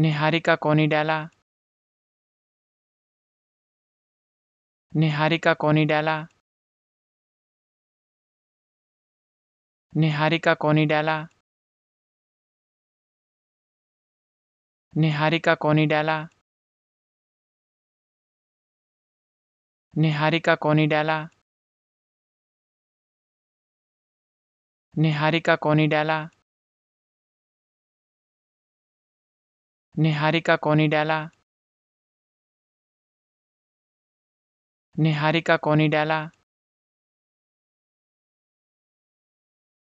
निहारिका कोनिडेला निहारिका डाला निहारिका कोनिडेला निहारिका डाला निहारिका कोनिडेला निहारिका डाला निहारिका कोनिडेला निहारिका डाला